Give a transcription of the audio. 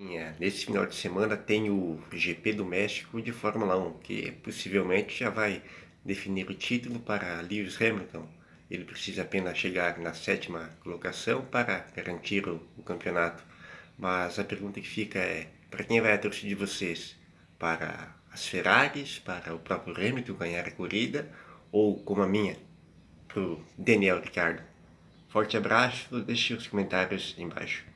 É, nesse final de semana tem o GP do México de Fórmula 1, que possivelmente já vai definir o título para Lewis Hamilton. Ele precisa apenas chegar na sétima colocação para garantir o, o campeonato. Mas a pergunta que fica é: para quem vai a torcida de vocês? Para as Ferraris, para o próprio Hamilton ganhar a corrida, ou como a minha, para o Daniel Ricciardo? Forte abraço, deixe os comentários embaixo.